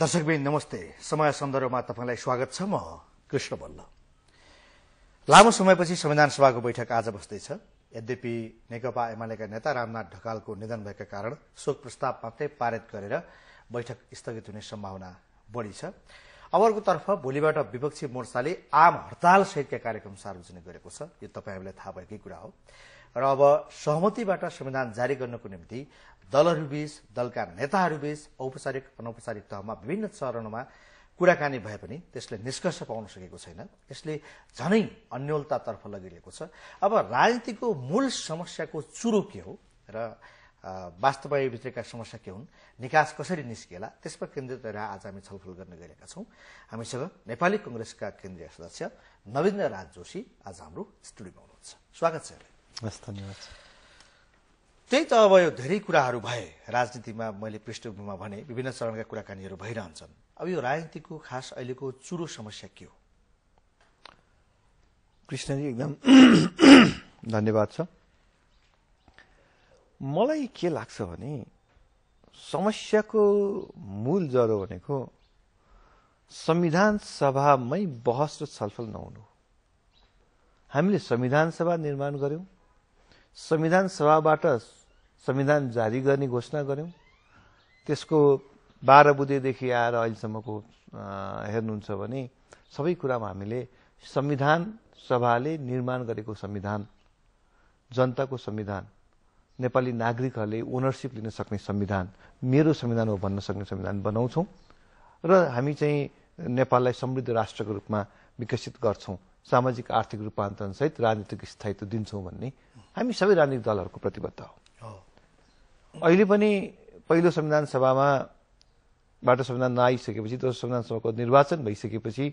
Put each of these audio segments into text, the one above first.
दर्शकबिन नमस्ते समय सन्दर्भमा तपाईँलाई स्वागत छ म कृष्ण बल्ल लामो समयपछि संविधान सभाको बैठक आज बस्दैछ यद्यपि नेकपा एमालेका नेता रामनाथ ढकालको निधन भएका कारण शोक प्रस्ताव मात्रै पारित गरेर बैठक स्थगित हुने सम्भावना बढ़ी छ अब अर्कोतर्फ भोलिबाट विपक्षी मोर्चाले आम हड़ताल हड़तालसहितका कार्यक्रम सार्वजनिक गरेको छ यो तपाईँहरूलाई थाहा भएकै कुरा हो र अब सहमतिबाट संविधान जारी गर्नको निम्ति दलहरूबीच दलका नेताहरूबीच औपचारिक अनौपचारिक तहमा विभिन्न चरणमा कुराकानी भए पनि त्यसले निष्कर्ष पाउन सकेको छैन यसले झनै अन्यलतातर्फ लगिरहेको छ अब राजनीतिको मूल समस्याको चुरो के हो र वास्तवभित्रका समस्या के हुन् निकास कसरी निस्किएला त्यसमा केन्द्रित रहेर आज हामी छलफल गर्न गइरहेका छौँ हामीसँग नेपाली कङ्ग्रेसका केन्द्रीय सदस्य नवीन्द्र राज जोशी आज हाम्रो स्टुडियोमा हुनुहुन्छ स्वागत छ त्यही त अब यो धेरै कुराहरू भए राजनीतिमा मैले पृष्ठभूमिमा भने विभिन्न चरणका कुराकानीहरू भइरहन्छन् अब यो राजनीतिको खास अहिलेको चुरो समस्या के हो कृष्णजी एकदम धन्यवाद छ मलाई के लाग्छ भने समस्याको मूल जरो भनेको संविधान सभामै बहस र छलफल नहुनु हामीले संविधान सभा निर्माण गर्यौँ संविधान सभाबाट संविधान जारी गर्ने घोषणा गऱ्यौँ त्यसको बाह्र बुधेदेखि आएर अहिलेसम्मको हेर्नुहुन्छ भने सबै कुरामा हामीले संविधान सभाले निर्माण गरेको संविधान जनताको संविधान नेपाली नागरिकहरूले ओनरसिप लिन सक्ने संविधान मेरो संविधान हो भन्न सक्ने संविधान बनाउँछौँ र हामी चाहिँ नेपाललाई समृद्ध राष्ट्रको रूपमा विकसित गर्छौँ सामाजिक आर्थिक रूपान्तरणसहित राजनीतिक स्थायित्व दिन्छौँ भन्ने हामी सबै राजनीतिक दलहरूको प्रतिबद्ध हो अहिले पनि पहिलो संविधान सभामाबाट संविधान नआइसकेपछि दोस्रो संविधान सभाको निर्वाचन भइसकेपछि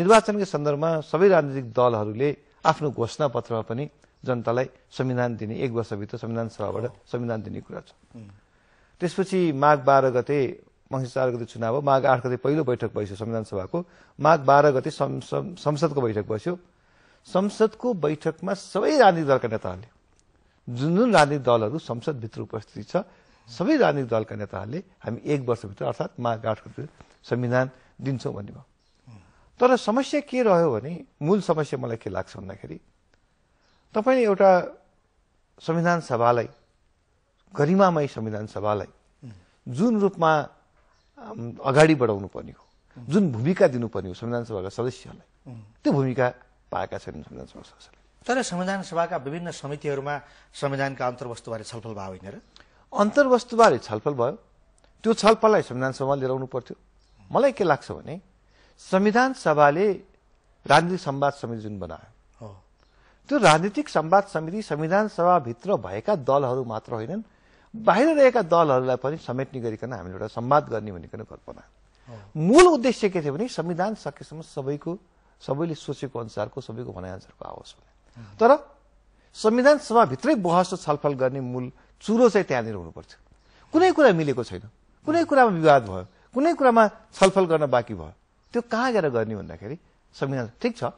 निर्वाचनकै सन्दर्भमा सबै राजनीतिक दलहरूले आफ्नो घोषणा पत्रमा पनि जनतालाई संविधान दिने एक वर्षभित्र संविधान सभाबाट संविधान दिने कुरा छ त्यसपछि माघ बाह्र गते मङ्सिर चार गते चुनाव हो माघ आठ गते पहिलो बैठक बस्यो संविधान सभाको माघ बाह्र गते संसदको बैठक बस्यो संसदको बैठकमा सबै राजनीतिक दलका नेताहरूले जुन जुन राजनीतिक दलहरू संसदभित्र उपस्थित छ सबै राजनीतिक दलका नेताहरूले हामी एक वर्षभित्र अर्थात् माघ आठ गते संविधान दिन्छौँ भन्ने भयो तर समस्या के रह्यो भने मूल समस्या मलाई के लाग्छ भन्दाखेरि तपाईँले एउटा संविधान सभालाई गरिमामय संविधान सभालाई जुन रूपमा अगाडि बढाउनु पर्ने हो जुन भूमिका दिनुपर्ने हो संविधान सभाका सदस्यहरूलाई त्यो भूमिका पाएका छैनन् संविधान सभा सदस्यले तर संविधान सभाका विभिन्न समितिहरूमा संविधानका अन्तर्वस्तुबारे छलफल भयो होइन र अन्तर्वस्तुबारे छलफल भयो त्यो छलफललाई संविधान सभामा लिएर आउनु पर्थ्यो मलाई के लाग्छ भने संविधान सभाले राजनीतिक संवाद समिति जुन बनायो त्यो राजनीतिक संवाद समिति संविधान सभाभित्र भएका दलहरू मात्र होइनन् बाहिर रहेका दलहरूलाई पनि समेट्ने गरिकन हामीले एउटा सम्वाद गर्ने भनिकन कल्पना मूल उद्देश्य के थियो भने संविधान सकेसम्म सबैको सबैले सोचेको अनुसारको सबैको भनाइअनुसारको आओस् भने तर संविधान सभाभित्रै बहस र छलफल गर्ने मूल चुरो चाहिँ त्यहाँनिर हुनुपर्छ कुनै कुरा मिलेको छैन कुनै कुरामा विवाद भयो कुनै कुरामा छलफल गर्न बाँकी भयो त्यो कहाँ गएर गर्ने भन्दाखेरि संविधान ठिक छ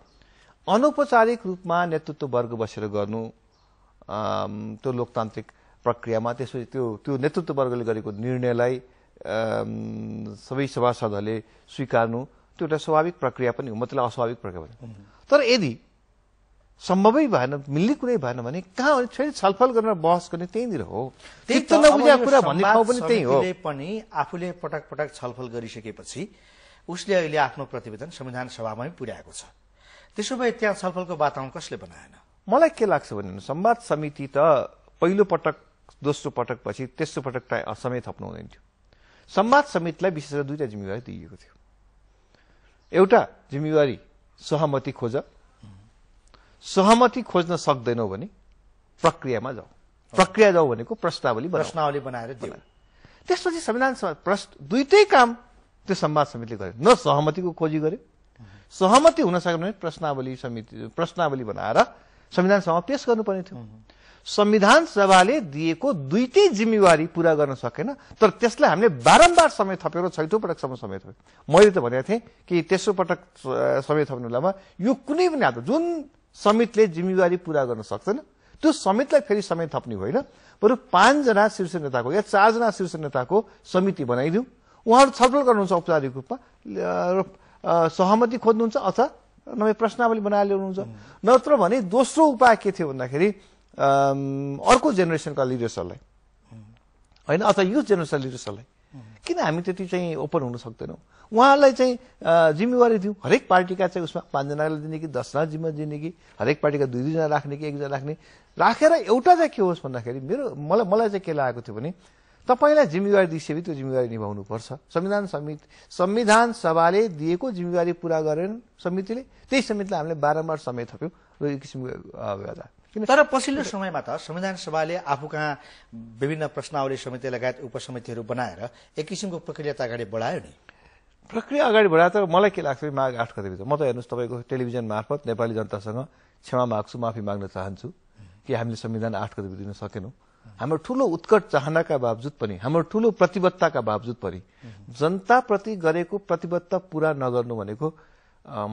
अनौपचारिक रूपमा नेतृत्व वर्ग बसेर गर्नु त्यो लोकतान्त्रिक प्रक्रियामा त्यसपछि त्यो त्यो नेतृत्ववर्गले गरेको निर्णयलाई सबै सभासदहरूले स्वीकार्नु त्यो एउटा स्वाभाविक प्रक्रिया पनि हो म त्यसलाई अस्वाभाविक प्रक्रिया पनि तर यदि सम्भवै भएन मिल्ने कुरै भएन भने कहाँ अनि छैन छलफल गरेर बहस गर्ने त्यहीँनिर हो त्यही त नबुझेको कुरा भन्ने पनि त्यही हो पनि आफूले पटक पटक छलफल गरिसकेपछि उसले अहिले आफ्नो प्रतिवेदन संविधान सभामै पुर्याएको छ त्यसो भए त्यहाँ छलफलको वातावरण कसले बनाएन मलाई के लाग्छ भने संवाद समिति त पहिलो पटक दोस्रो पटकपछि तेस्रो पटक समय थप्नु हुँदैन थियो सम्वाद समितिलाई विशेष गरेर दुईवटा जिम्मेवारी दिइएको थियो एउटा जिम्मेवारी सहमति खोज सहमति खोज्न सक्दैनौ भने प्रक्रियामा जाऊ प्रक्रिया जाऊ भनेको प्रश्नावली प्रश्नावली बनाएर दियो त्यसपछि संविधान प्रश्न दुइटै काम त्यो सम्वाद समितिले गर्यो न सहमतिको खोजी गर्यो सहमति हुन सकेन भने प्रश्नावली समिति प्रश्नावली बनाएर संविधानसभामा पेश गर्नुपर्ने थियो संविधान सभाले दिएको दुईटै जिम्मेवारी पूरा गर्न सकेन तर त्यसलाई हामीले बारम्बार समय थपेर छैठौँ पटकसम्म समय थप्यौँ मैले त भनेको थिएँ कि तेस्रो पटक समय थप्ने बेलामा यो कुनै पनि हात जुन समितिले जिम्मेवारी पूरा गर्न सक्दैन त्यो समितिलाई फेरि समय थप्ने होइन बरु पाँचजना शीर्ष नेताको या चारजना शीर्ष नेताको समिति बनाइदिउँ उहाँहरू छलफल गर्नुहुन्छ औपचारिक रूपमा सहमति खोज्नुहुन्छ अथवा नभए प्रश्नावली बनाएर ल्याउनुहुन्छ नत्र भने दोस्रो उपाय के थियो भन्दाखेरि अर्को जेनेरेसनका लिडर्सहरूलाई होइन अथवा युथ जेनेरेसन लिडर्सहरूलाई किन हामी त्यति चाहिँ ओपन हुन सक्दैनौँ उहाँहरूलाई चाहिँ जिम्मेवारी दिउँ हरेक पार्टीका चाहिँ उसमा पाँचजनालाई दिने कि दसजना जिम्मा दिने कि हरेक पार्टीका दुई दुईजना राख्ने कि एकजना राख्ने राखेर एउटा चाहिँ के होस् भन्दाखेरि मेरो मलाई मलाई चाहिँ के लागेको थियो भने तपाईँलाई जिम्मेवारी दिइसकेपछि त्यो जिम्मेवारी निभाउनुपर्छ संविधान समिति संविधान सभाले दिएको जिम्मेवारी पुरा गरेन समितिले त्यही समितिलाई हामीले बारम्बार समय थप्यौँ र यो किसिमको तर पछिल्लो समयमा त संविधान सभाले आफू कहाँ विभिन्न प्रश्नावली समिति लगायत उपसमितिहरू बनाएर एक किसिमको प्रक्रिया त अगाडि बढायो नि प्रक्रिया अगाडि बढ़ाए त मलाई के लाग्छ माघ आठ गतिभित्र म त हेर्नुहोस् तपाईँको टेलिभिजन मार्फत नेपाली जनतासँग क्षमा माग्छु माफी माग्न चाहन्छु कि हामीले संविधान आठ गतिभित्र दिन सकेनौँ हाम्रो ठूलो उत्कट चाहनाका बावजुद पनि हाम्रो ठूलो प्रतिबद्धताका बावजुद पनि जनताप्रति गरेको प्रतिबद्धता पूरा नगर्नु भनेको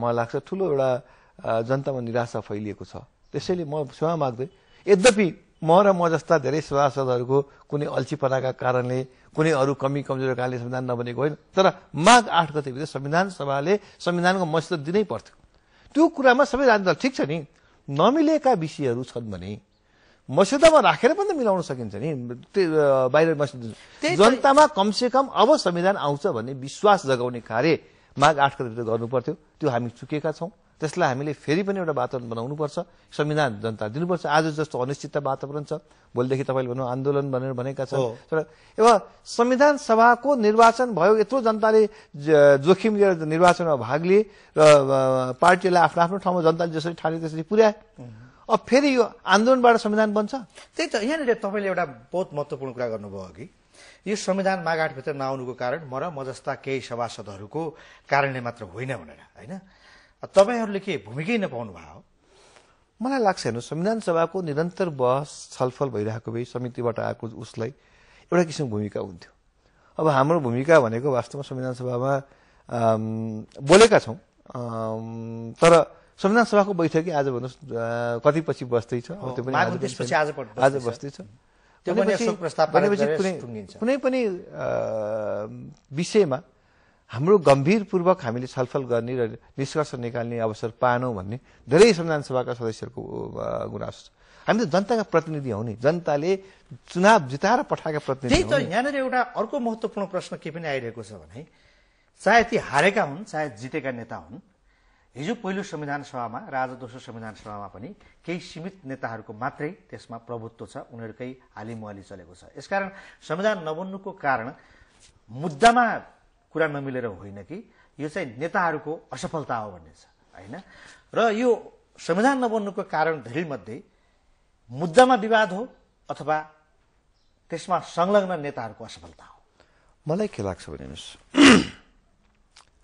मलाई लाग्छ ठूलो एउटा जनतामा निराशा फैलिएको छ त्यसैले म क्षमा माग्दै यद्यपि म र म जस्ता धेरै सभासदहरूको कुनै अल्छीपनाका कारणले कुनै अरू कमी कमजोरीको कारणले संविधान नबनेको होइन तर माघ आठ भित्र संविधान सभाले संविधानको मस्जिद दिनै पर्थ्यो त्यो कुरामा सबै राजनीति ठिक छ नि नमिलेका विषयहरू छन् भने मस्यौदामा राखेर पनि त मिलाउन सकिन्छ नि बाहिर मस्यौदा जनतामा कम अब संविधान आउँछ भन्ने विश्वास जगाउने कार्य माघ आठ गतिभित्र गर्नु पर्थ्यो त्यो हामी चुकेका छौँ त्यसलाई हामीले फेरि पनि एउटा वातावरण बनाउनुपर्छ संविधान जनता दिनुपर्छ आज जस्तो अनिश्चितता वातावरण छ भोलिदेखि तपाईँले भन्नु आन्दोलन भनेर भनेका छन् अब संविधान सभाको निर्वाचन भयो यत्रो जनताले जोखिम लिएर निर्वाचनमा भाग लिए र पार्टीलाई आफ्नो आफ्नो ठाउँमा जनताले जसरी ठाने त्यसरी पुर्याए अब फेरि यो आन्दोलनबाट संविधान बन्छ त्यही त यहाँनिर तपाईँले एउटा बहुत महत्त्वपूर्ण कुरा गर्नुभयो कि यो संविधान मागाटभित्र नआउनुको कारण म र म जस्ता केही सभासदहरूको कारणले मात्र होइन भनेर होइन तपाईँहरूले के भूमिकै नपाउनु भयो मलाई लाग्छ हेर्नु संविधान सभाको निरन्तर बहस छलफल भइरहेको भए समितिबाट आएको उसलाई एउटा किसिमको भूमिका हुन्थ्यो अब हाम्रो भूमिका भनेको वास्तवमा संविधान सभामा बोलेका छौँ तर संविधान सभाको बैठक आज भन्नुहोस् कति पछि बस्दैछ आज बस्दैछ कुनै पनि विषयमा हाम्रो गम्भीरपूर्वक हामीले छलफल गर्ने र निष्कर्ष निकाल्ने अवसर पाएनौँ भन्ने धेरै संविधान सभाका सदस्यहरूको गुनासो छ हामी त जनताका प्रतिनिधि हौ नि जनताले चुनाव जिताएर पठाएका प्रतिनिधि त यहाँनिर एउटा अर्को महत्त्वपूर्ण प्रश्न के पनि आइरहेको छ भने चाहे ती हारेका हुन् चाहे जितेका नेता हुन् हिजो पहिलो संविधान सभामा र आज दोस्रो संविधान सभामा पनि केही सीमित नेताहरूको मात्रै त्यसमा प्रभुत्व छ उनीहरूकै हालिमुहाली चलेको छ यसकारण संविधान नबन्नुको कारण मुद्दामा कुरा नमिलेर होइन कि यो चाहिँ नेताहरूको असफलता हो भन्ने छ होइन र यो संविधान नबन्नुको कारण धेरै मध्ये मुद्दामा विवाद हो अथवा त्यसमा संलग्न नेताहरूको असफलता हो मलाई के लाग्छ भने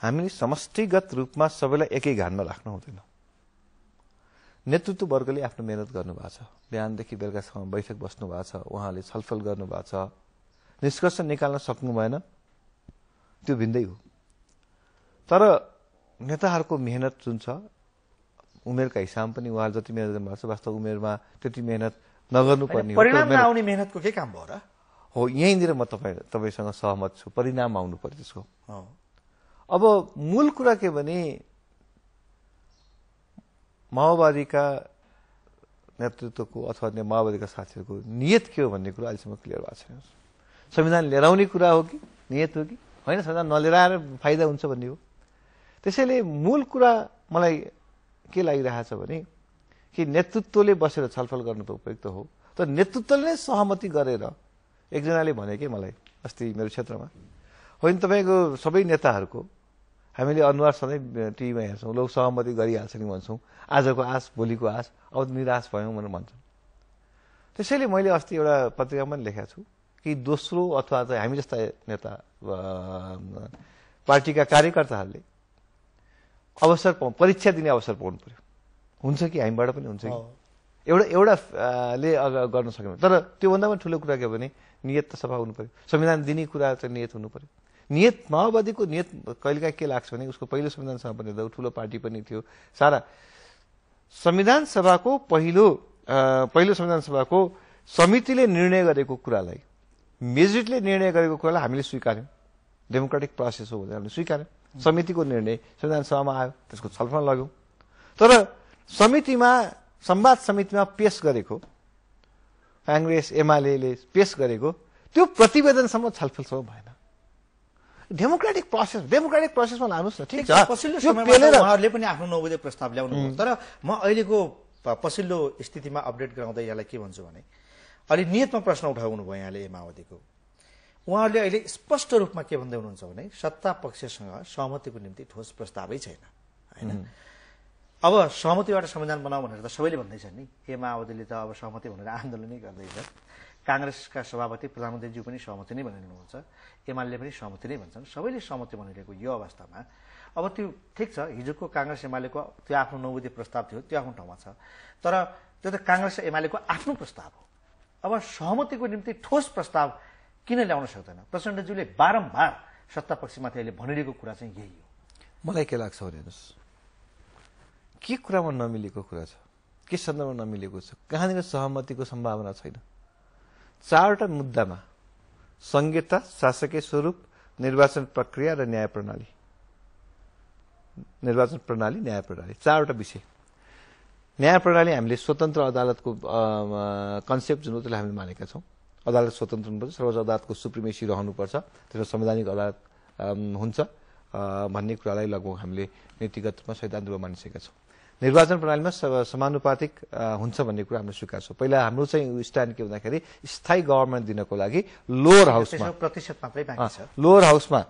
हामीले समष्टिगत रूपमा सबैलाई एकै घानमा राख्नु हुँदैन नेतृत्ववर्गले आफ्नो मेहनत गर्नुभएको छ बिहानदेखि बेलुकासम्म बैठक बस्नु भएको छ उहाँले छलफल गर्नुभएको छ निष्कर्ष निकाल्न सक्नु भएन त्यो भिन्दै हो तर नेताहरूको मेहनत जुन छ उमेरका हिसाब पनि उहाँले जति मेहनत गर्नुभएको छ वास्तव उमेरमा त्यति मेहनत नगर्नुपर्ने परिणाम मेहनतको के काम भयो र हो यहीँनिर म तपाईँ तपाईँसँग सहमत छु परिणाम आउनु पर्यो त्यसको अब मूल कुरा के भने माओवादीका नेतृत्वको अथवा माओवादीका साथीहरूको नियत के हो भन्ने कुरो अहिलेसम्म क्लियर भएको छैन संविधान लिएर आउने कुरा हो कि नियत हो कि होइन सदा नलिएर फाइदा हुन्छ भन्ने हो त्यसैले मूल कुरा मलाई के लागिरहेछ भने कि नेतृत्वले बसेर छलफल गर्नु त उपयुक्त हो तर नेतृत्वले नै सहमति गरेर एकजनाले भने कि मलाई अस्ति मेरो क्षेत्रमा होइन तपाईँको सबै नेताहरूको हामीले अनुहार सधैँ टिभीमा हेर्छौँ लोक सहमति गरिहाल्छ नि भन्छौँ आजको आश भोलिको आश अब निराश भयौँ भनेर भन्छौँ त्यसैले मैले अस्ति एउटा पत्रिकामा पनि लेखेको छु कि दोस्रो अथवा चाहिँ हामी जस्ता नेता पार्टीका कार्यकर्ताहरूले अवसर पाउ परीक्षा दिने अवसर पाउनु पर्यो हुन्छ कि हामीबाट पनि हुन्छ कि एउटा एउटा एउटाले गर्न सक्यौँ तर त्योभन्दा पनि ठुलो कुरा के भने नियत त सफा हुनु पर्यो संविधान दिने कुरा चाहिँ नियत हुनु पर्यो नियत माओवादीको नियत कहिलेकाहीँ के लाग्छ भने उसको पहिलो संविधान सभा पनि ठुलो पार्टी पनि थियो सारा संविधान सभाको पहिलो पहिलो संविधान सभाको समितिले निर्णय गरेको कुरालाई मेजिटले निर्णय गरेको कुरालाई हामीले स्वीकार्यौँ डेमोक्रेटिक प्रोसेस हो भनेर हामीले स्वीकार्यौँ समितिको निर्णय संविधान सभामा आयो त्यसको छलफल लग्यौँ तर समितिमा संवाद समितिमा पेस गरेको काङ्ग्रेस एमाले पेस गरेको त्यो प्रतिवेदनसम्म छलफलसम्म भएन डेमोक्रेटिक प्रोसेस डेमोक्रेटिक प्रोसेसमा लानुहोस् न ठिक छ पछिल्लो उहाँहरूले पनि आफ्नो नौबुझे प्रस्ताव ल्याउनु तर म अहिलेको पछिल्लो स्थितिमा अपडेट गराउँदै यसलाई के भन्छु भने अलि नियतमा प्रश्न उठाउनु भयो यहाँले ए माओवादीको उहाँहरूले अहिले स्पष्ट रूपमा के भन्दै हुनुहुन्छ भने सत्ता पक्षसँग सहमतिको निम्ति ठोस प्रस्तावै छैन होइन अब सहमतिबाट संविधान बनाऊ भनेर त सबैले भन्दैछन् नि ए माओवादीले त अब सहमति भनेर आन्दोलनै गर्दैछ काङ्ग्रेसका सभापति प्रधानमन्त्रीज्यू पनि सहमति नै भनिरहनुहुन्छ एमाले पनि सहमति नै भन्छन् सबैले सहमति भनिरहेको यो अवस्थामा अब त्यो ठिक छ हिजोको काङ्ग्रेस एमालेको त्यो आफ्नो नौबुदी प्रस्ताव थियो त्यो आफ्नो ठाउँमा छ तर त्यो त काङ्ग्रेस एमालेको आफ्नो प्रस्ताव हो अब सहमतिको निम्ति ठोस प्रस्ताव किन ल्याउन सक्दैन प्रचण्डज्यूले बारम्बार सत्तापक्षमाथि अहिले भनिरहेको कुरा चाहिँ यही हो मलाई के लाग्छ भने हेर्नुहोस् के कुरामा नमिलेको कुरा छ के सन्दर्भमा नमिलेको छ कहाँनिर सहमतिको सम्भावना छैन चारवटा मुद्दामा संहिता शासकीय स्वरूप निर्वाचन प्रक्रिया र न्याय प्रणाली निर्वाचन प्रणाली न्याय प्रणाली चारवटा विषय न्याय प्रणाली हामीले स्वतन्त्र अदालतको कन्सेप्ट जुन हो त्यसलाई हामीले मानेका छौँ अदालत स्वतन्त्र हुनुपर्छ सर्वोच्च अदालतको सुप्रिमेसी रहनुपर्छ त्यसमा संवैधानिक अदालत हुन्छ भन्ने कुरालाई लगभग हामीले नीतिगत रूपमा सैद्धान्त रूपमा मानिसकेका छौँ निर्वाचन प्रणालीमा समानुपातिक हुन्छ भन्ने कुरा हामीले स्वीकार छौँ पहिला हाम्रो चाहिँ स्ट्यान्ड के भन्दाखेरि स्थायी गभर्मेन्ट दिनको लागि लोवर हाउसमा प्रतिशत मात्रै लोवर हाउसमा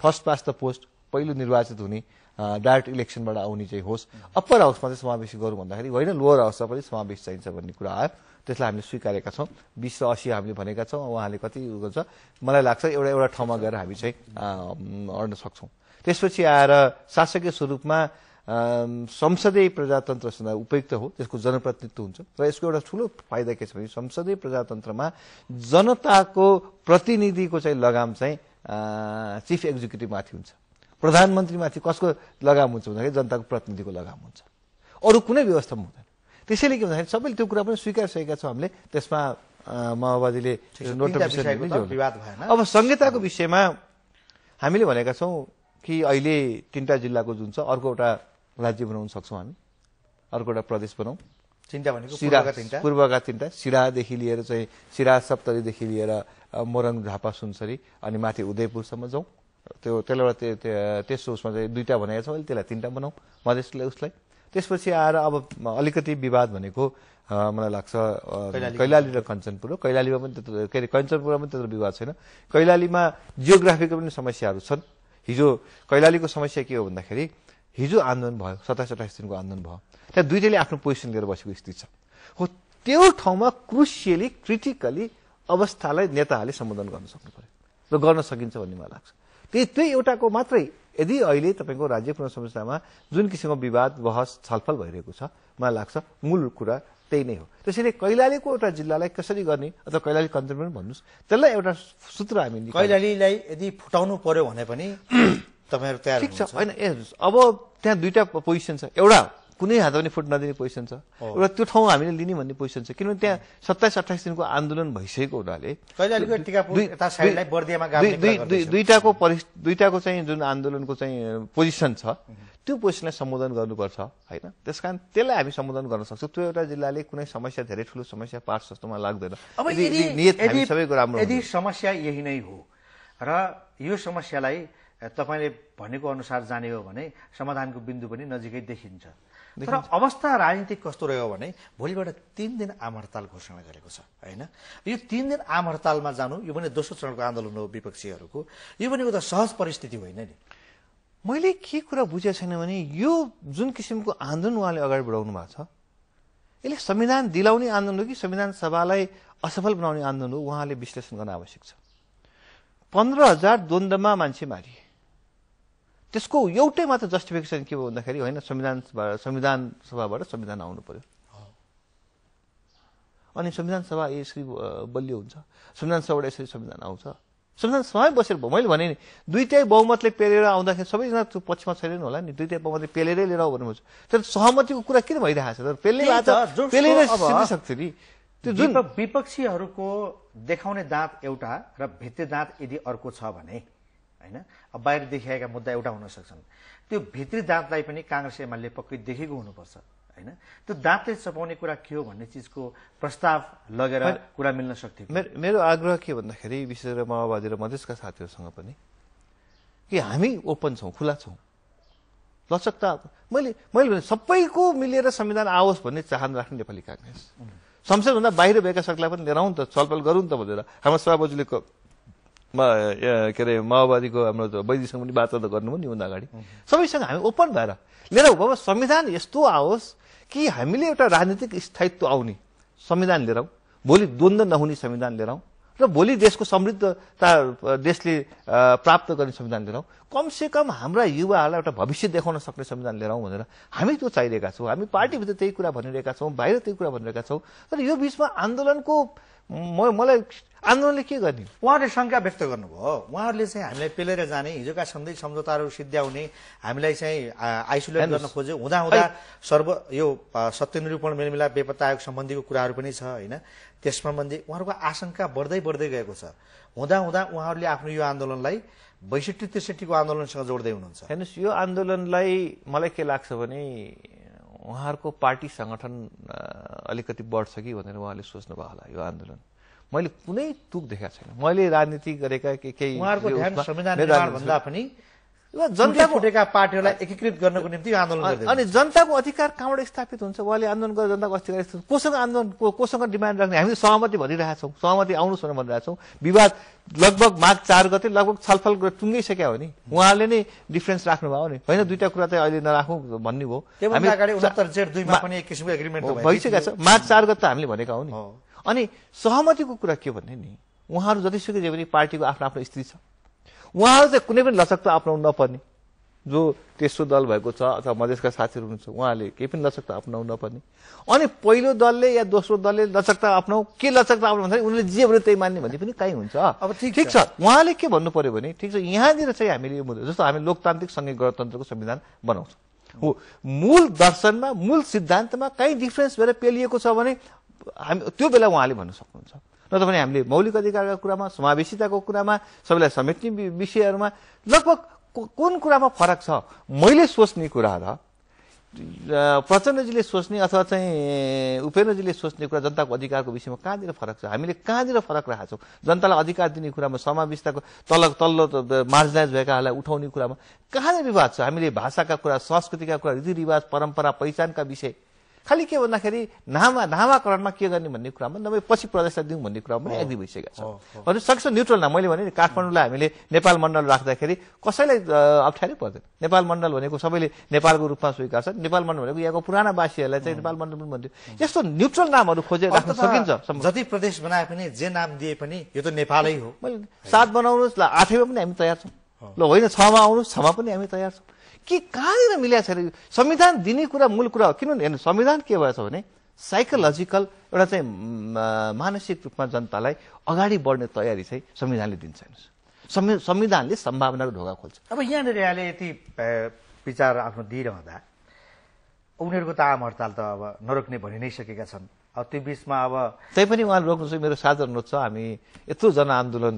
फर्स्ट पास द पोस्ट पहिलो निर्वाचित हुने डाइरेक्ट इलेक्सनबाट आउने चाहिँ होस् अप्पर हाउसमा चाहिँ समावेश गरौँ भन्दाखेरि होइन लोवर हाउसमा पनि समावेश चाहिन्छ भन्ने कुरा आयो त्यसलाई हामीले स्वीकारेका छौँ बिस र असी हामीले भनेका छौँ उहाँले कति उयो गर्छ मलाई लाग्छ एउटा एउटा ठाउँमा गएर हामी चाहिँ अड्न सक्छौँ त्यसपछि आएर शासकीय स्वरूपमा संसदीय प्रजातन्त्रसँग उपयुक्त हो त्यसको जनप्रतिनिधित्व हुन्छ र यसको एउटा ठुलो फाइदा के छ भने संसदीय प्रजातन्त्रमा जनताको प्रतिनिधिको चाहिँ लगाम चाहिँ चिफ एक्जिक्युटिभमाथि हुन्छ प्रधानमन्त्रीमाथि कसको लगाम हुन्छ भन्दाखेरि जनताको प्रतिनिधिको लगाम हुन्छ अरू कुनै व्यवस्थामा हुँदैन त्यसैले के भन्दाखेरि सबैले त्यो कुरा पनि स्वीकारिसकेका छौँ हामीले त्यसमा माओवादीले अब संहिताको विषयमा हामीले भनेका छौँ कि अहिले तिनवटा जिल्लाको जुन छ अर्को एउटा राज्य बनाउन सक्छौँ हामी अर्को एउटा प्रदेश बनाऊ पूर्वका तिनवटा सिरादेखि लिएर चाहिँ सिरा सप्तरीदेखि लिएर मोरङ झापा सुनसरी अनि माथि उदयपुरसम्म जाउँ त्यो त्यसलाई एउटा उसमा चाहिँ दुईवटा बनाएको छ अहिले त्यसलाई तिनवटा बनाऊ मधेसले उसलाई त्यसपछि आएर अब अलिकति विवाद भनेको मलाई लाग्छ कैलाली र कञ्चनपुर हो कैलालीमा पनि त्यत्रो के अरे कञ्चनपुरमा पनि त्यत्रो विवाद छैन कैलालीमा जियोग्राफीको पनि समस्याहरू छन् हिजो कैलालीको समस्या के हो भन्दाखेरि हिजो आन्दोलन भयो सत्ताइस अठाइस दिनको आन्दोलन भयो त्यहाँ दुइटैले आफ्नो पोजिसन लिएर बसेको स्थिति छ हो त्यो ठाउँमा क्रुसियली क्रिटिकली अवस्थालाई नेताहरूले सम्बोधन गर्न सक्नु पर्यो र गर्न सकिन्छ भन्ने मलाई लाग्छ त्यही त्यही एउटाको मात्रै यदि अहिले तपाईँको राज्य पुनः जुन किसिमको विवाद बहस छलफल भइरहेको छ मलाई लाग्छ मूल कुरा त्यही नै हो त्यसैले कैलालीको एउटा जिल्लालाई कसरी गर्ने अथवा कैलाली कन्टेनमेन्ट भन्नुहोस् त्यसलाई एउटा सूत्र हामी कैलालीलाई यदि फुटाउनु पर्यो भने पनि तपाईँहरू तयार ठिक छ होइन अब त्यहाँ दुईवटा पोजिसन छ एउटा कुनै पनि फुट नदिने पोजिसन छ एउटा त्यो ठाउँ हामीले लिने भन्ने पोजिसन छ किनभने त्यहाँ सत्ताइस अठाइस दिनको आन्दोलन भइसकेको हुनाले दुईटाको दुईटाको चाहिँ जुन आन्दोलनको चाहिँ पोजिसन छ त्यो पोजिसनलाई सम्बोधन गर्नुपर्छ होइन त्यस कारण त्यसलाई हामी सम्बोधन गर्न सक्छौँ त्यो एउटा जिल्लाले कुनै समस्या धेरै ठुलो समस्या पार्छ जस्तो मलाई लाग्दैन यदि समस्या यही नै हो र यो समस्यालाई तपाईँले भनेको अनुसार जाने हो भने समाधानको बिन्दु पनि नजिकै देखिन्छ तर अवस्था राजनीतिक कस्तो रह्यो भने भोलिबाट तीन दिन आम हडताल घोषणा गरेको छ होइन यो तीन दिन आम हडतालमा जानु यो पनि दोस्रो चरणको आन्दोलन हो विपक्षीहरूको यो पनि एउटा सहज परिस्थिति होइन नि मैले के कुरा बुझेको छैन भने यो जुन किसिमको आन्दोलन उहाँले अगाडि बढाउनु भएको छ यसले संविधान दिलाउने आन्दोलन हो कि संविधान सभालाई असफल बनाउने आन्दोलन हो उहाँले विश्लेषण गर्न आवश्यक छ पन्ध्र हजार द्वन्द्वमा मान्छे मारिए त्यसको एउटै मात्र जस्टिफिकेसन के भयो भन्दाखेरि होइन संविधान संविधान सभाबाट संविधान आउनु पर्यो अनि संविधान सभा यसरी बलियो हुन्छ संविधान सभाबाट यसरी संविधान आउँछ संविधान सभामै बसेर मैले भने नि दुईटै बहुमतले पेलेर आउँदाखेरि सबैजना त्यो पक्षमा छैन होला नि दुईटै बहुमतले पेलेरै लिएर आऊ भन्नुहुन्छ तर सहमतिको कुरा किन भइरहेको छ पेल्ने सक्छ नि त्यो जुन विपक्षीहरूको देखाउने दाँत एउटा र भित्ते दाँत यदि अर्को छ भने होइन अब बाहिर देखिआएका मुद्दा एउटा हुन सक्छन् त्यो भित्री दाँतलाई पनि काङ्ग्रेस एमाले पक्कै देखेको हुनुपर्छ होइन त्यो दाँतले चपाउने कुरा के हो भन्ने चिजको प्रस्ताव लगेर कुरा मिल्न सक्थ्यो मेरो आग्रह के भन्दाखेरि विशेष गरेर माओवादी र मधेसका साथीहरूसँग पनि कि हामी ओपन छौँ खुला छौँ लचकता मैले मैले भने सबैको मिलेर संविधान आओस् भन्ने चाहना राख्ने नेपाली काङ्ग्रेस संसदभन्दा बाहिर भएका सरकारलाई पनि लिएर आउँ त छलफल गरौँ त भनेर हाम्रो सभापतिले के अरे माओवादीको हाम्रो वैदीसँग पनि वार्ता त गर्नु नि भन्दा अगाडि सबैसँग हामी ओपन भएर लिएर अब संविधान यस्तो आओस् कि हामीले एउटा राजनीतिक स्थायित्व आउने संविधान लिएर आऊ भोलि द्वन्द्व नहुने संविधान लिएर आऊ र भोलि देशको समृद्धता देशले प्राप्त गर्ने संविधान लिएर कमसे कमसेकम हाम्रा युवाहरूलाई एउटा भविष्य देखाउन सक्ने संविधान लिएर आऊ भनेर हामी त्यो चाहिरहेका छौँ हामी पार्टीभित्र त्यही कुरा भनिरहेका छौँ बाहिर त्यही कुरा भनिरहेका छौँ तर यो बिचमा आन्दोलनको म मलाई आन्दोलनले के गर्ने उहाँहरूले शङ्का व्यक्त गर्नुभयो उहाँहरूले चाहिँ हामीलाई पेलेर जाने हिजोका सन्देश सम्झौताहरू सिद्ध्याउने हामीलाई चाहिँ आइसोलेट गर्न खोजे हुँदा हुँदा सर्व यो सत्यनिरूपण मेलमिलाप बेपत्ता आयोग सम्बन्धीको कुराहरू पनि छ होइन त्यस सम्बन्धी उहाँहरूको आशंका बढ्दै बढ्दै गएको छ हुँदा हुँदा उहाँहरूले आफ्नो यो आन्दोलनलाई बैसठी त्रिसठीको आन्दोलनसँग जोड्दै हुनुहुन्छ हेर्नुहोस् यो आन्दोलनलाई मलाई के लाग्छ भने उहाँहरूको पार्टी सङ्गठन अलिकति बढ्छ कि भनेर उहाँले सोच्नुभयो होला यो आन्दोलन मैले कुनै तुक देखाएको छैन मैले राजनीति गरेका केही जनता फुटेका पार्टीहरूलाई एकीकृत गर्नको निम्ति आन्दोलन अनि जनताको अधिकार कहाँबाट स्थापित हुन्छ उहाँले आन्दोलन गरेर जनताको अधिकार स्थापित कोसँग आन्दोलन कोसँग डिमान्ड राख्ने हामीले सहमति भनिरहेका भनिरहेछौँ सहमति आउनुहोस् भनेर भनिरहेछौँ विवाद लगभग माघ चार गते लगभग छलफल गरेर टुङ्गिसक्यो भने नि उहाँले नै डिफ्रेन्स राख्नुभयो नि होइन दुईटा कुरा चाहिँ अहिले नराखौँ भन्ने भयो भइसकेको छ माघ चार गते हामीले भनेका हो नि अनि सहमतिको कुरा के भन्ने नि उहाँहरू जतिसुकै जे पनि पार्टीको आफ्नो आफ्नो स्थिति छ उहाँहरू चाहिँ कुनै पनि लचकता अप्नाउनु नपर्ने जो तेस्रो दल भएको छ अथवा मधेसका साथीहरू हुनुहुन्छ उहाँले केही पनि लचकता अप्नाउनु नपर्ने अनि पहिलो दलले या दोस्रो दलले लचकता अप्नाउ के लचकता अप्नाउनु भने उनीहरूले जे भन्यो त्यही मान्ने भन्ने पनि काहीँ हुन्छ अब ठिक छ उहाँले के भन्नु पर्यो भने ठिक छ यहाँनिर चाहिँ हामीले यो मुद्दा जस्तो हामी लोकतान्त्रिक सङ्घीय गणतन्त्रको संविधान बनाउँछौँ हो मूल दर्शनमा मूल सिद्धान्तमा कहीँ डिफ्रेन्स भएर पेलिएको छ भने हामी त्यो बेला उहाँले भन्न सक्नुहुन्छ नत्र भने हामीले मौलिक अधिकारका कुरामा समावेशिताको कुरामा सबैलाई समेट्ने विषयहरूमा लगभग कुन कुरामा फरक छ मैले सोच्ने कुरा र प्रचण्डजीले सोच्ने अथवा चाहिँ उपेन्द्रजीले सोच्ने कुरा जनताको अधिकारको विषयमा कहाँनिर फरक छ हामीले कहाँनिर फरक रहेको छौँ जनतालाई अधिकार दिने कुरामा समावेशिताको तल तल्लो मार्जनाइज भएकाहरूलाई उठाउने कुरामा कहाँनिर विवाद छ हामीले भाषाका कुरा संस्कृतिका कुरा रीतिरिवाज परम्परा पहिचानका विषय खालि के भन्दाखेरि नामा नामाकरणमा के गर्ने भन्ने कुरामा नभए पछि प्रदेशलाई दिउँ भन्ने कुरामा पनि एग्री भइसकेका छौँ भने न्युट्रल नाम मैले भने काठमाडौँलाई हामीले नेपाल मण्डल राख्दाखेरि कसैलाई अप्ठ्यारै पर्दैन नेपाल मण्डल भनेको सबैले नेपालको रूपमा स्वीकार छ नेपाल मण्डल भनेको यहाँको पुराना वासीहरूलाई चाहिँ नेपाल मण्डल पनि भन्थ्यो यस्तो न्युट्रल नामहरू खोजेर राख्न सकिन्छ जति प्रदेश बनाए पनि जे नाम दिए पनि यो त नेपालै हो मैले सात बनाउनुहोस् ल आठैमा पनि हामी तयार छौँ ल होइन छमा आउनुहोस् छमा पनि हामी तयार छौँ के कहाँनिर मिल्याएको छैन संविधान दिने कुरा मूल कुरा हो किनभने हेर्नु संविधान के भएछ भने साइकोलोजिकल एउटा चाहिँ मानसिक रूपमा जनतालाई अगाडि बढ्ने तयारी चाहिँ संविधानले दिन्छ संविधानले सम्भावनाको ढोका खोल्छ अब यहाँनिर यहाँले यति विचार आफ्नो दिइरहँदा उनीहरूको त आम हडताल त अब नरोक्ने भनि नै सकेका छन् अब त्यो बिचमा अब त्यही पनि उहाँले रोक्नु चाहिँ मेरो साझा अनुरोध छ हामी यत्रो जनआन्दोलन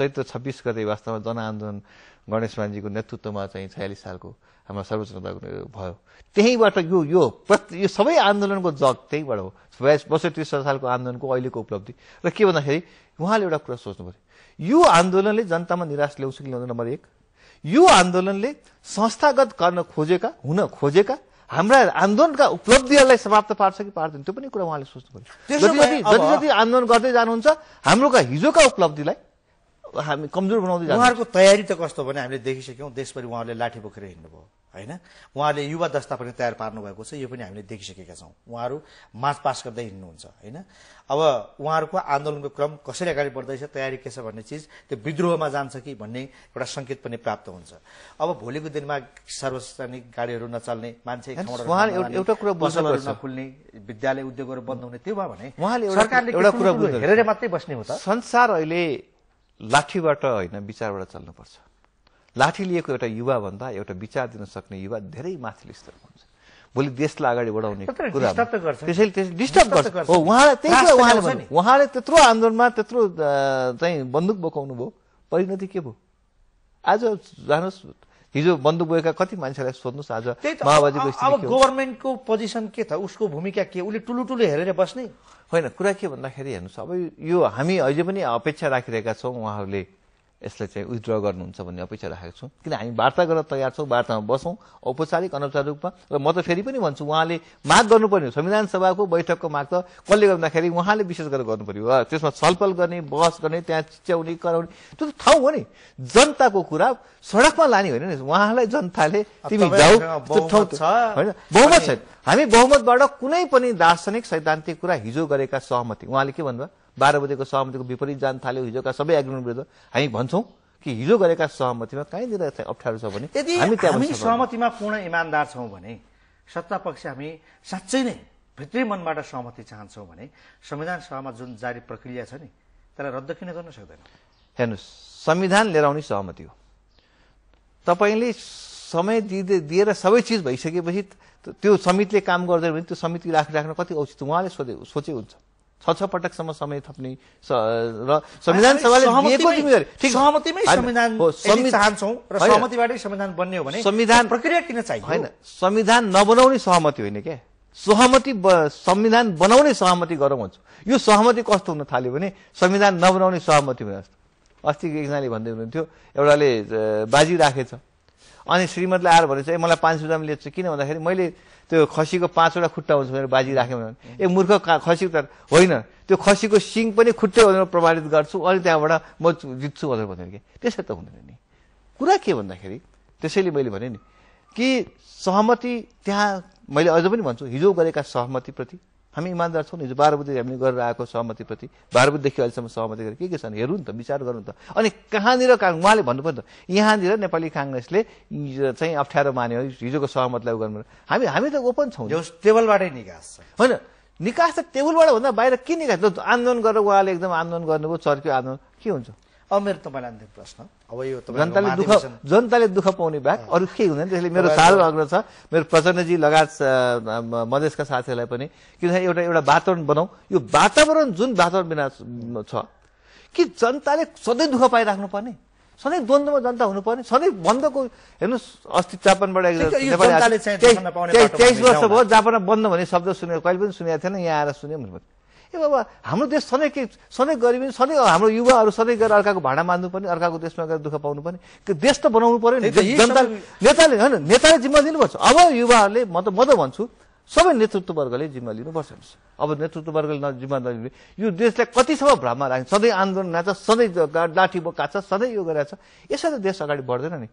चैत्र छब्बिस गते वास्तवमा जनआन्दोलन गणेश मानजीको नेतृत्वमा चाहिँ छयालिस सालको हाम्रो सर्वोच्च नेताको भयो त्यहीँबाट यो यो यो सबै आन्दोलनको जग त्यहीँबाट हो बसठी सालको आन्दोलनको अहिलेको उपलब्धि र के भन्दाखेरि उहाँले एउटा कुरा सोच्नु पऱ्यो यो आन्दोलनले जनतामा निराश ल्याउँछ कि ल्याउँदैन नम्बर एक यो आन्दोलनले संस्थागत गर्न खोजेका हुन खोजेका हाम्रा आन्दोलनका उपलब्धिहरूलाई समाप्त पार्छ कि पार्दैन त्यो पनि कुरा उहाँले सोच्नु पर्यो जति जति आन्दोलन गर्दै जानुहुन्छ हाम्रोका हिजोका उपलब्धिलाई हामी कमजोर बनाउँदै उहाँहरूको तयारी त कस्तो भने हामीले देखिसक्यौँ देशभरि उहाँहरूले लाठी बोकेर हिँड्नुभयो होइन उहाँले युवा दस्ता पनि तयार पार्नुभएको छ यो पनि हामीले देखिसकेका छौँ उहाँहरू मार्च पास गर्दै हिँड्नुहुन्छ होइन अब उहाँहरूको आन्दोलनको क्रम कसरी अगाडि बढ्दैछ तयारी के छ भन्ने चिज त्यो विद्रोहमा जान्छ कि भन्ने एउटा संकेत पनि प्राप्त हुन्छ अब भोलिको दिनमा सार्वजनिक गाडीहरू नचल्ने मान्छे एउटा कुरो बसलहरू नखुल्ने विद्यालय उद्योगहरू बन्द हुने त्यो भयो भने उहाँले सरकारले एउटा कुरा हेरेर मात्रै बस्ने हो त संसार अहिले लाठीबाट होइन विचारबाट चल्नुपर्छ लाठी लिएको एउटा युवाभन्दा एउटा विचार दिन सक्ने युवा धेरै माथिल्लो स्तरमा हुन्छ भोलि देशलाई अगाडि बढाउने कुरा त्यसैले डिस्टर्ब गर्छ हो उहाँलाई उहाँले उहाँले त्यत्रो आन्दोलनमा त्यत्रो चाहिँ बन्दुक बोकाउनु भयो परिणति के भयो आज जानुहोस् हिजो बन्दुक कति मान्छेलाई सोध्नुहोस् आज माओवादीको अब गभर्मेन्टको पोजिसन के त उसको भूमिका के उसले ठुलो ठुलो हेरेर बस्ने होइन कुरा के भन्दाखेरि हेर्नुहोस् अब यो हामी अहिले पनि अपेक्षा राखिरहेका छौँ उहाँहरूले यसलाई चाहिँ विथड्र गर्नुहुन्छ भन्ने अपेक्षा राखेको छौँ किन हामी वार्ता गर्न तयार छौँ वार्तामा बसौँ औपचारिक अनौपचारिक रूपमा र म त फेरि पनि भन्छु उहाँले माग गर्नुपर्ने संविधान सभाको बैठकको माग त कसले गर्दाखेरि उहाँले विशेष गरेर गर्नु पर्यो त्यसमा छलफल गर्ने बहस गर्ने त्यहाँ चिच्याउने कराउने त्यो त ठाउँ हो नि जनताको कुरा सडकमा लाने होइन नि उहाँलाई जनताले तिमी जाऊ होइन बहुमत छैन हामी बहुमतबाट कुनै पनि दार्शनिक सैद्धान्तिक कुरा हिजो गरेका सहमति उहाँले के भन्नुभयो बाह्र बजेको सहमतिको विपरीत जान थाल्यो हिजोका सबै एग्रिमेन्ट विरुद्ध हामी भन्छौँ कि हिजो गरेका सहमतिमा कहीँनिर अप्ठ्यारो छ भने हामी सहमतिमा पूर्ण इमान्दार छौँ भने सत्ता पक्ष हामी साँच्चै नै भित्री मनबाट सहमति चाहन्छौँ भने संविधान सभामा जुन जारी प्रक्रिया छ नि त्यसलाई रद्द किन गर्न सक्दैन हेर्नुहोस् संविधान लिएर आउने सहमति हो तपाईँले समय दिँदै दिएर सबै चिज भइसकेपछि त्यो समितिले काम गर्दैन भने त्यो समिति राखिराख्न कति औचित उहाँले सोधे सोचे हुन्छ छ छ पटकसम्म समय थप्ने र संविधान सभाले दिएको जिम्मेवारी ठिक सहमतिमै संविधान चाहन्छौँ र सहमतिबाटै संविधान बन्ने हो भने संविधान प्रक्रिया किन चाहियो होइन संविधान नबनाउने सहमति होइन क्या सहमति संविधान बनाउने सहमति गरौँ हुन्छ यो सहमति कस्तो हुन थाल्यो भने संविधान नबनाउने सहमति भयो अस्ति एकजनाले भन्दै हुनुहुन्थ्यो एउटाले बाजी राखेछ अनि श्रीमतले आएर भने चाहिँ मलाई पाँच रुपियाँमा छु किन भन्दाखेरि मैले त्यो खसीको पाँचवटा खुट्टा हुन्छ भनेर बाजी राखेँ भने ए मूर्ख खसी त होइन त्यो खसीको सिङ पनि खुट्टै भनेर प्रमाणित गर्छु अनि त्यहाँबाट म जित्छु भनेर भनेर कि त्यसै त हुँदैन नि कुरा के भन्दाखेरि त्यसैले मैले भने नि कि सहमति त्यहाँ मैले अझ पनि भन्छु हिजो गरेका सहमतिप्रति हामी इमान्दार छौँ हिजो बाह्र बजी हामीले गरेर आएको सहमतिप्रति बाह्र बजीदेखि अहिलेसम्म सहमति गरेर के के छन् हेरौँ नि त विचार गरौँ त अनि कहाँनिर काङ उहाँले नि त यहाँनिर नेपाली काङ्ग्रेसले चाहिँ अप्ठ्यारो मान्यो हिजोको सहमतलाई गर्नु हामी हामी त ओपन छौँ टेबलबाटै निकास होइन निकास त टेबलबाट भन्दा बाहिर के निकास आन्दोलन गरेर उहाँले एकदम आन्दोलन गर्नुभयो चर्क्यो आन्दोलन के हुन्छ अब मेरो तपाईँलाई अन्तिम प्रश्न अब यो जनताले दुःख जनताले दुःख पाउने बाहेक अरू केही हुँदैन त्यसले मेरो साह्रो आग्रह छ मेरो प्रचण्डजी लगायत मधेसका साथीहरूलाई पनि किनभने एउटा एउटा वातावरण बनाऊ यो वातावरण जुन वातावरण बिना छ कि जनताले सधैँ दुःख पाइराख्नु पर्ने सधैँ द्वन्द्वमा जनता हुनुपर्ने सधैँ बन्दको हेर्नुहोस् अस्ति जापानबाट तेइस वर्ष भयो जापानमा बन्द भन्ने शब्द सुनेको कहिले पनि सुनेको थिएन यहाँ आएर सुन्यौँ ए बाबा हाम्रो देश सधैँ के सधैँ गरिबी सधैँ हाम्रो युवाहरू सधैँ गएर अर्काको भाँडा मान्नुपर्ने अर्काको देशमा गएर दुःख पाउनुपर्ने त्यो देश त बनाउनु पऱ्यो नि जनता नेताले होइन नेताले जिम्मा दिनुपर्छ अब युवाहरूले म त म त भन्छु सबै नेतृत्ववर्गले जिम्मा लिनुपर्छ अब नेतृत्ववर्गले न जिम्मा नलिने यो देशलाई कतिसम्म भ्रममा राख्छ सधैँ आन्दोलन नाच्छ सधैँ लाठी छ सधैँ यो छ यसरी देश अगाडि बढ्दैन नि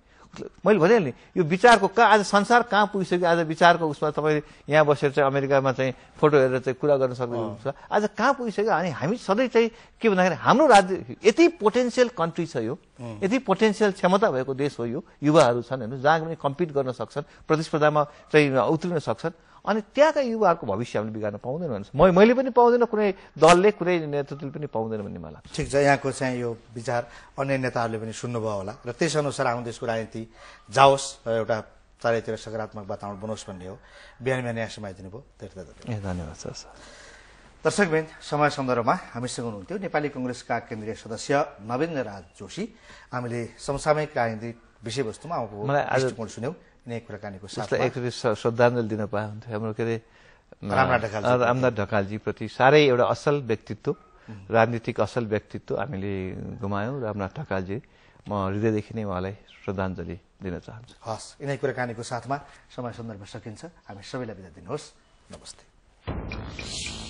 मैले भनिहालेँ यो विचारको कहाँ आज संसार कहाँ पुगिसक्यो आज विचारको उसमा तपाईँले यहाँ बसेर चाहिँ अमेरिकामा चाहिँ फोटो हेरेर चाहिँ कुरा गर्न सक्नुहुन्छ आज कहाँ पुगिसक्यो अनि हामी सधैँ चाहिँ के भन्दाखेरि हाम्रो राज्य यति पोटेन्सियल कन्ट्री छ यो यति पोटेन्सियल क्षमता भएको देश हो यो युवाहरू छन् हेर्नु जहाँ पनि कम्पिट गर्न सक्छन् प्रतिस्पर्धामा चाहिँ उत्रिन सक्छन् अनि त्यहाँका युवाहरूको भविष्य हामीले बिगार्न पाउँदैन भन्नुहोस् म मैले पनि पाउँदैन कुनै दलले कुनै नेतृत्वले पनि पाउँदैन भन्ने मलाई लाग्छ ठिक छ यहाँको चाहिँ यो विचार अन्य नेताहरूले पनि सुन्नुभयो होला र त्यस अनुसार आफ्नो देशको राजनीति जाओस् र एउटा चारैतिर सकारात्मक वातावरण बनोस् भन्ने हो बिहान बिहान यहाँ समय दिनुभयो धेरै धन्यवाद सर दर्शकबिन समय सन्दर्भमा हामीसँग हुनुहुन्थ्यो नेपाली कंग्रेसका केन्द्रीय सदस्य नवेन्द्र राज जोशी हामीले समसामयिक राजनीतिक विषयवस्तुमा सुन्यौं कुराकानीको श्रद्धाञ्जली दिन पाए हुन्थ्यो हाम्रो के अरे रामनाथ ढकालजीप्रति साह्रै एउटा असल व्यक्तित्व राजनीतिक असल व्यक्तित्व हामीले गुमायौँ रामनाथ ढकालजी म हृदयदेखि नै उहाँलाई श्रद्धाञ्जली दिन चाहन्छु हस् यिनै कुराकानीको साथमा समय सन्दर्भ सकिन्छ हामी सबैलाई बिदा दिनुहोस् नमस्ते